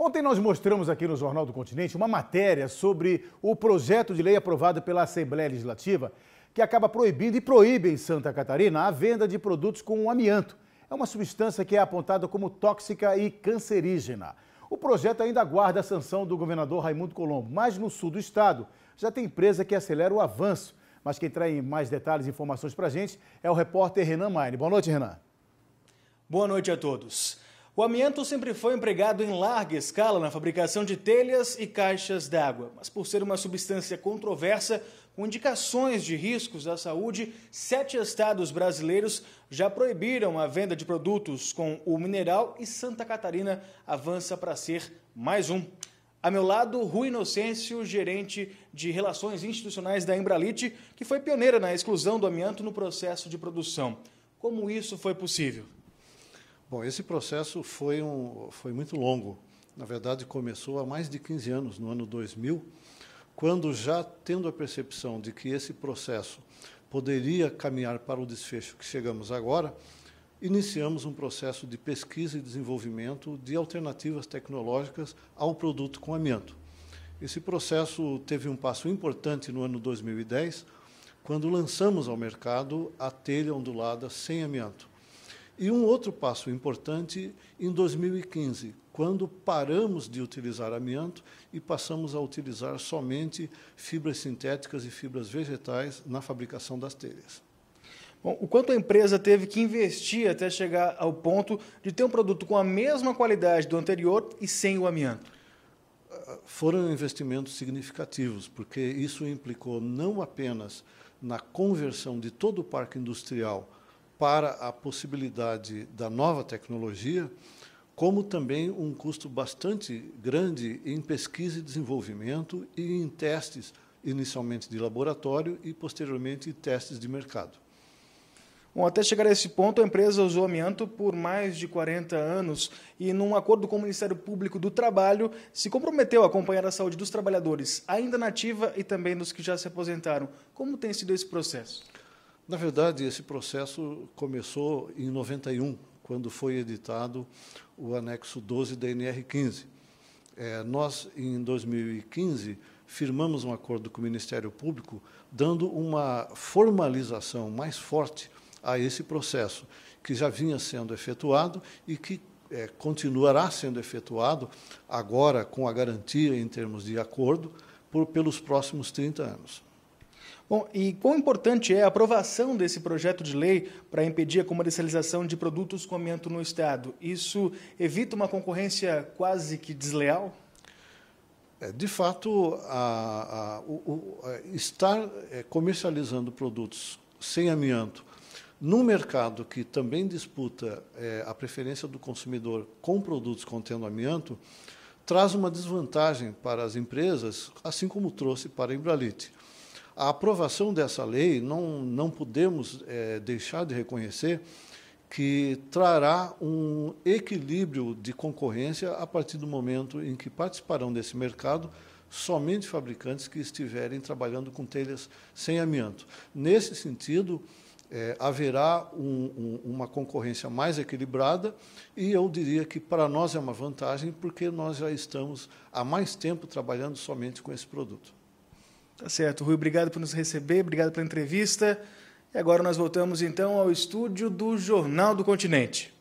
Ontem nós mostramos aqui no Jornal do Continente uma matéria sobre o projeto de lei aprovado pela Assembleia Legislativa que acaba proibindo e proíbe em Santa Catarina a venda de produtos com amianto. É uma substância que é apontada como tóxica e cancerígena. O projeto ainda aguarda a sanção do governador Raimundo Colombo, mas no sul do estado já tem empresa que acelera o avanço. Mas quem traz mais detalhes e informações para a gente é o repórter Renan Maine. Boa noite, Renan. Boa noite a todos. O amianto sempre foi empregado em larga escala na fabricação de telhas e caixas d'água, mas por ser uma substância controversa, com indicações de riscos à saúde, sete estados brasileiros já proibiram a venda de produtos com o mineral e Santa Catarina avança para ser mais um. A meu lado, Rui Inocêncio, gerente de Relações Institucionais da Embralite, que foi pioneira na exclusão do amianto no processo de produção. Como isso foi possível? Bom, esse processo foi, um, foi muito longo. Na verdade, começou há mais de 15 anos, no ano 2000, quando já tendo a percepção de que esse processo poderia caminhar para o desfecho que chegamos agora, iniciamos um processo de pesquisa e desenvolvimento de alternativas tecnológicas ao produto com amianto. Esse processo teve um passo importante no ano 2010, quando lançamos ao mercado a telha ondulada sem amianto. E um outro passo importante em 2015, quando paramos de utilizar amianto e passamos a utilizar somente fibras sintéticas e fibras vegetais na fabricação das telhas. Bom, o quanto a empresa teve que investir até chegar ao ponto de ter um produto com a mesma qualidade do anterior e sem o amianto? Foram investimentos significativos, porque isso implicou não apenas na conversão de todo o parque industrial para a possibilidade da nova tecnologia, como também um custo bastante grande em pesquisa e desenvolvimento e em testes, inicialmente de laboratório e posteriormente testes de mercado. Bom, até chegar a esse ponto, a empresa usou amianto por mais de 40 anos e, num acordo com o Ministério Público do Trabalho, se comprometeu a acompanhar a saúde dos trabalhadores, ainda nativa e também dos que já se aposentaram. Como tem sido esse processo? Na verdade, esse processo começou em 91, quando foi editado o anexo 12 da NR15. É, nós, em 2015, firmamos um acordo com o Ministério Público, dando uma formalização mais forte a esse processo, que já vinha sendo efetuado e que é, continuará sendo efetuado, agora com a garantia em termos de acordo, por, pelos próximos 30 anos. Bom, e quão importante é a aprovação desse projeto de lei para impedir a comercialização de produtos com amianto no Estado? Isso evita uma concorrência quase que desleal? É, de fato, a, a, o, a estar é, comercializando produtos sem amianto num mercado que também disputa é, a preferência do consumidor com produtos contendo amianto traz uma desvantagem para as empresas, assim como trouxe para a Embralite. A aprovação dessa lei, não, não podemos é, deixar de reconhecer que trará um equilíbrio de concorrência a partir do momento em que participarão desse mercado somente fabricantes que estiverem trabalhando com telhas sem amianto. Nesse sentido, é, haverá um, um, uma concorrência mais equilibrada e eu diria que para nós é uma vantagem porque nós já estamos há mais tempo trabalhando somente com esse produto. Tá certo. Rui, obrigado por nos receber, obrigado pela entrevista. E agora nós voltamos então ao estúdio do Jornal do Continente.